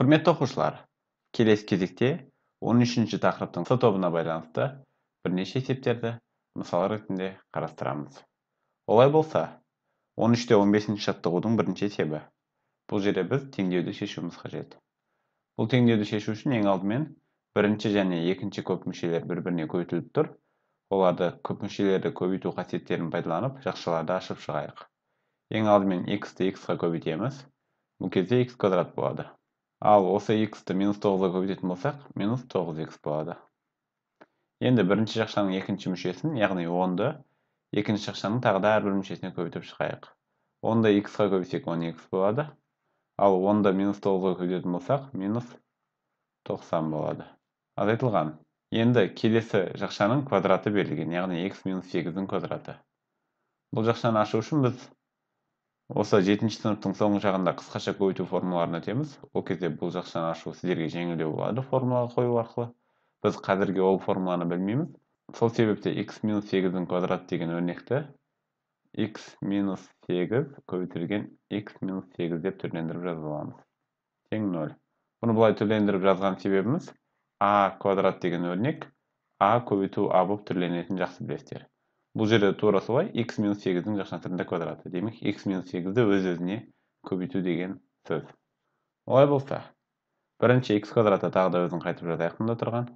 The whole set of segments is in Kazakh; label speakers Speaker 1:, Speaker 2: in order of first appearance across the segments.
Speaker 1: құрметті оқушылар келесі кезекте 13 үшінші тақырыптың с тобына байланысты бірнеше есептерді мысал ретінде қарастырамыз олай болса 13 те 15 бесінші жаттығудың бірінші есебі бұл жерде біз теңдеуді шешуіміз қажет бұл теңдеуді шешу үшін ең алдымен бірінші және екінші көп мүшелер бір біріне көбейтіліп тұр оларды көп мүшелерді көбейту қасиеттерін пайдаланып жақшаларды ашып шығайық ең алдымен x-ті x-қа көбейтеміз бұл кезде x квадрат болады Ал осы x-ті минус 9-ға көбететін болсақ, минус 9x болады. Енді бірінші жақшаның екінші мүшесін, яғни 10-ды, екінші жақшаның тағы да әрбір мүшесіне көбетіп шығайық. 10-ды x-ға көбетек 10x болады. Ал 10-ды минус 9-ға болсақ, минус 90 болады. Аз айтылған, енді келесі жақшаның квадраты берілген, яғни x-8-дің квадраты. Бұл жақшаны ашу үшін біз осы жетінші сыныптың соңғы жағында қысқаша көбейту формулаларын өтеміз ол кезде бұл жақшаны ашу сіздерге жеңілдеу болады формула қою арқылы біз қазірге ол формуланы білмейміз сол себепті x минус сегіздің квадраты деген өрнекті x минус сегіз көбейтілген x минус сегіз деп түрлендіріп жазып аламыз тең нөл бұны былай түрлендіріп жазған себебіміз а квадрат деген өрнек а көбейту а болып түрленетінін жақсы білесіздер бұл жерде тура солай x минус сегіздің жақ түрінде квадраты демек x минус сегізді өз өзіне көбейту деген сөз олай болса бірінші x квадраты тағы да өзін қайтып жазайық мында тұрған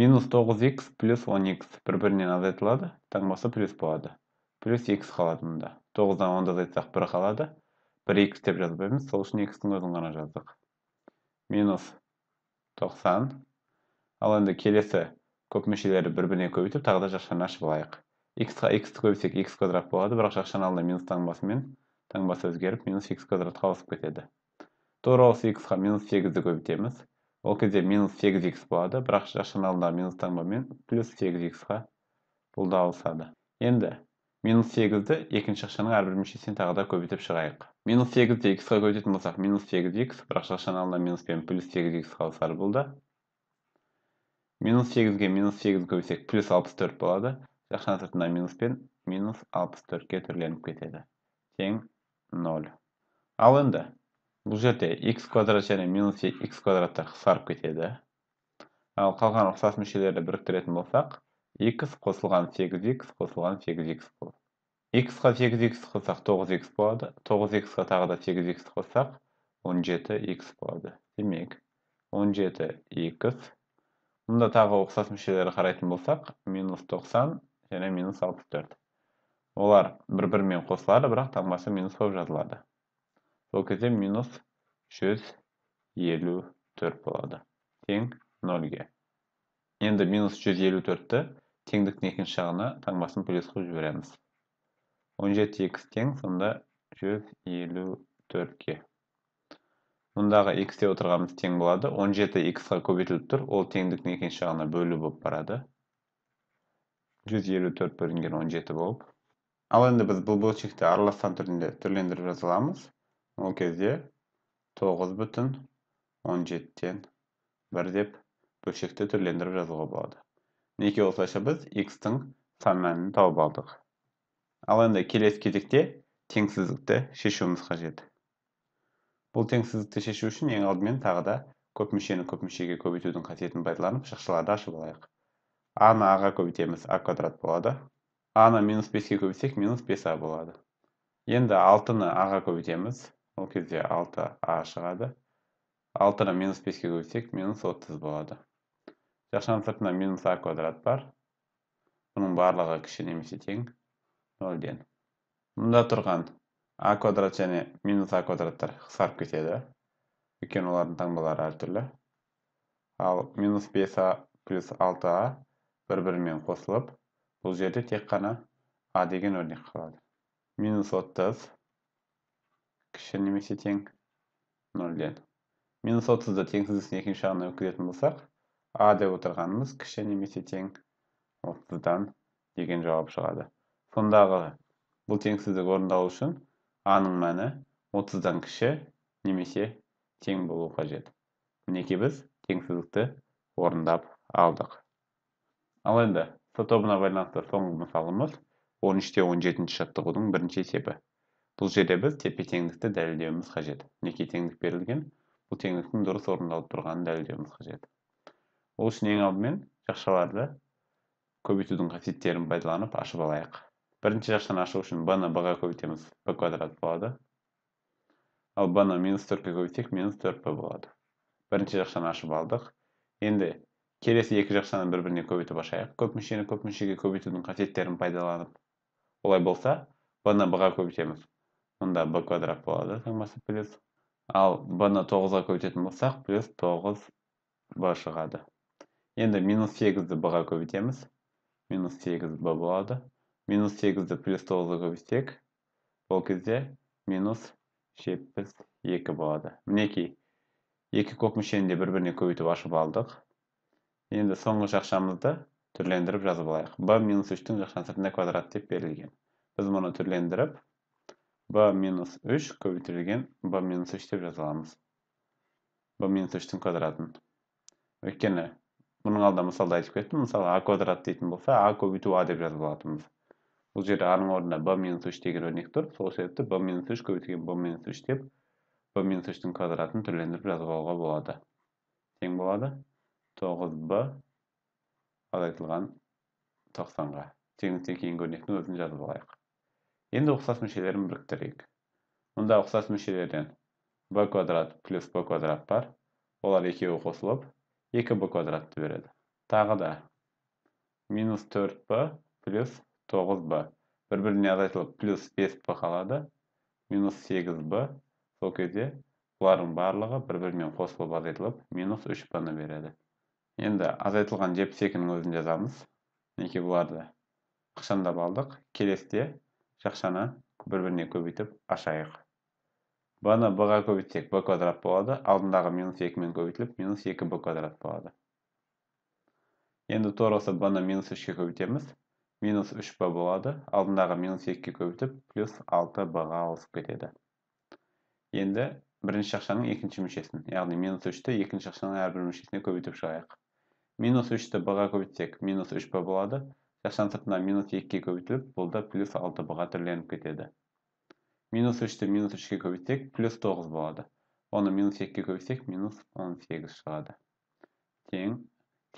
Speaker 1: минус тоғыз икс плюс он икс бір бірінен азайтылады таңбасы плюс болады плюс x қалады мұнда тоғыздан онды азайтсақ бір қалады бір икс деп жазбаймыз сол үшін икстің өзін ғана жаздық минус тоқсан ал енді келесі көп мүшелері бір біріне көбейтіп тағы да жақшаны ашып алайық x-қа x көбісек x квадрат болады бірақ шашан алдында минус таңбасымен таңбасы өзгеріп минус x квадратқа ауысып кетеді тура осы x-қа минус сегізді көбейтеміз ол кезде минус сегіз x болады бірақ шашан алдындағы минус таңбамен плюс сегіз x-қа бұл да ауысады енді минус сегізді екінші жақшаның әрбір мүшесіне тағы да көбейтіп шығайық минус сегізді x-қа көбейтетін болсақ минус сегіз x бірақ шашан минус пен плюс сегіз x-қа ауысады бұл да минус сегізге минус сегіз көбейсек плюс алпыс төрт болады жақтың сұртында минус пен минус 64-ке түрленіп кетеді Тен 0. ал енді бұл жерде x квадрат және минус x квадраттар қысарып кетеді ал қалған ұқсас мүшелерді біріктіретін болсақ x қосылған 8x қосылған 8x болады x-қа 8x қосақ, 9x болады 9x-қа тағы да 8x қосақ, 17x болады демек 17x мұнда тағы ұқсас мүшелерді қарайтын болсақ минус 90 және минус 64. Олар бір-бірмен қосылады, бірақ таңбасы минус болып жазылады. Бұл кезде минус 154 болады. Тен 0-ге. Енді минус 154-ті теңдіктің екінші шағына таңбасын плюс қыз жібереміз. 17x тен, сонда 154-ке. Мұндағы x-те отырғамыз тен болады. 17 x қа көбетіліп тұр, ол теңдіктің екінші шағына бөлі болып барады он жеті болып ал енді біз бұл бөлшекті араласқан түрінде түрлендіріп жаза аламыз ол кезде тоғыз бүтін он жетіден бір деп бөлшекті түрлендіріп жазуға болады мінекей осылайша біз x-тің сан мәнін тауып алдық ал енді келесі кезекте теңсіздікті шешуіміз қажет бұл теңсіздікті шешу үшін ең алдымен тағы да көп мүшені көп мүшеге көбейтудің қасиетін пайдаланып шықшаларды ашып алайық аны аға көбейтеміз а квадрат болады аны минус беске көбейтсек минус бес а болады енді алтыны аға көбейтеміз ол кезде алты а шығады алтыны минус беске көбейтсек минус отыз болады жақшаның сыртында минус а квадрат бар бұның барлығы кіші немесе тең нөлден мұнда тұрған а квадрат және минус а квадраттар қысқарып кетеді өйткені олардың таңбалары әртүрлі ал минус бес а плюс алты а бір бірімен қосылып бұл жерде тек қана а деген өрнек қалады минус отыз кіші немесе тең нөлден минус отызды теңсіздіктің екінші жағына өткізетін болсақ а деп отырғанымыз кіші немесе тең отыздан деген жауап шығады сондағы бұл теңсіздік орындалу үшін аның мәні отыздан кіші немесе тең болу қажет мінекей біз теңсіздікті орындап алдық ал енді с тобына байланысты соңғы мысалымыз 13 үште 17 жетінші жаттығудың бірінші есебі бұл жерде біз тепе теңдікті дәлелдеуіміз қажет неке теңдік берілген бұл теңдіктің дұрыс орындалып тұрғанын дәлелдеуіміз қажет ол үшін ең алдымен жақшаларды көбейтудің қасиеттерін пайдаланып ашып алайық бірінші жақшаны ашу үшін б ны б ға көбейтеміз б квадрат болады ал б ны минус төртке көбейтсек минус төрт б болады бірінші жақшаны ашып алдық енді келесі екі жақ санын бір біріне көбейтіп ашайық көп мүшені көп мүшеге көбейтудің қасиеттерін пайдаланып олай болса б ны б ға көбейтеміз мұнда б квадрат болады таңбасы плюс ал б ны тоғызға көбейтетін болсақ плюс тоғыз б шығады енді минус сегізді б ға көбейтеміз минус сегіз б болады минус сегізді плюс тоғызға көбейтсек ол кезде минус жетпіс екі болады мінекей екі көп мүшені де бір біріне көбейтіп ашып алдық енді соңғы жақшамызды түрлендіріп жазып алайық b минус үштің жақшаның сыртында квадрат деп берілген біз мұны түрлендіріп b минус үш көбейтілген b минус үш деп жаза аламыз b минус үштің квадратын өйткені мұның алдында мысалда айтып кеттім мысалы а квадрат дейтін болса а көбейту а деп жазып алатынбыз бұл жерде ның орнында b минус үш деген өрнек тұр сол себепті b минус үш көбейтілген b минус үш деп b минус үштің квадратын түрлендіріп жазып алуға болады тең болады тоғыз б азайтылған ға теңдіктен кейін өрнектің өзін жазып алайық енді ұқсас мүшелерін біріктірейік мұнда ұқсас мүшелерден b квадрат плюс b квадрат бар олар екеуі қосылып 2b квадратты береді тағы да минус 4b плюс 9b бір біріне азайтылып плюс 5b қалады минус 8b сол кезде бұлардың барлығы бір бірімен қосылып азайтылып минус 3b-ны береді енді азайтылған жетпіс екінің өзін жазамыз мінекей бұларды ықшамдап алдық келесіде жақшаны бір біріне көбейтіп ашайық бны бға көбейтсек б квадрат болады алдындағы минус екімен көбейтіліп минус екі б квадрат болады енді тура осы бны минус үшке көбейтеміз минус үш б болады алдындағы минус екіге көбейтіп плюс алты бға ауысып кетеді енді бірінші шақшаның екінші мүшесін яғни минус үшті екінші шақшаның әрбір мүшесіне көбейтіп шығайық минус 3-ті баға көбітсек, минус 3 ба болады. Жақшан сұртына минус 2-ке көбітіліп, бұл да плюс 6 баға түрленіп кетеді. Минус 3-ті минус 3-ке көбітсек, плюс 9 болады. Оны минус 2-ке көбітсек, минус 18 шығады. Тең,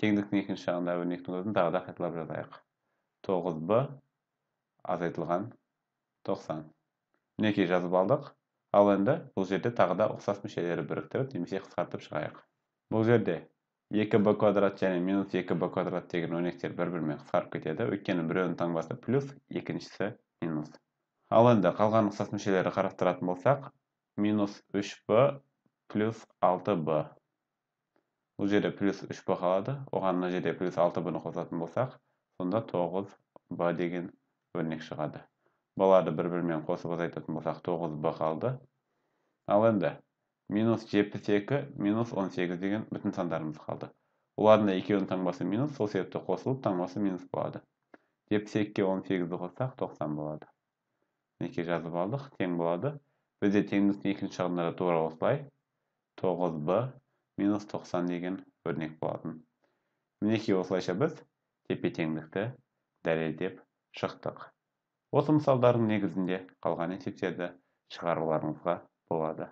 Speaker 1: теңдіктің екінші шағында өрнектің өзін тағыда қайтылап жазайық. 9 ба азайтылған 90. Неке жазып алдық? Ал енді бұл жерде тағыда ұқсас мүшелері біріктіріп, немесе қысқартып шығайық. Бұл жерде екі б квадрат және минус екі б квадрат деген өрнектер бір бірімен қысқарып кетеді өйткені біреуінің таңбасы плюс екіншісі минус ал енді қалған ұқсас мүшелері қарастыратын болсақ минус үш б плюс алты б бұл жерде плюс үш б қалады оған мына жерде плюс алты бны қосатын болсақ сонда тоғыз б деген өрнек шығады бұларды бір бірімен қосып азайтатын болсақ тоғыз б қалды ал енді минус жетпіс екі минус он деген бүтін сандарымыз қалды олардың да екеуінің таңбасы минус сол себепті қосылып таңбасы минус болады жетпіс екіге он сегізді қоссақ тоқсан болады мінекей жазып алдық тең болады бізде теңдіктің екінші шығындары тура осылай тоғыз б минус тоқсан деген өрнек болатын мінекей осылайша біз тепе теңдікті дәлелдеп шықтық осы мысалдардың негізінде қалған есептерді шығаруларыңызға болады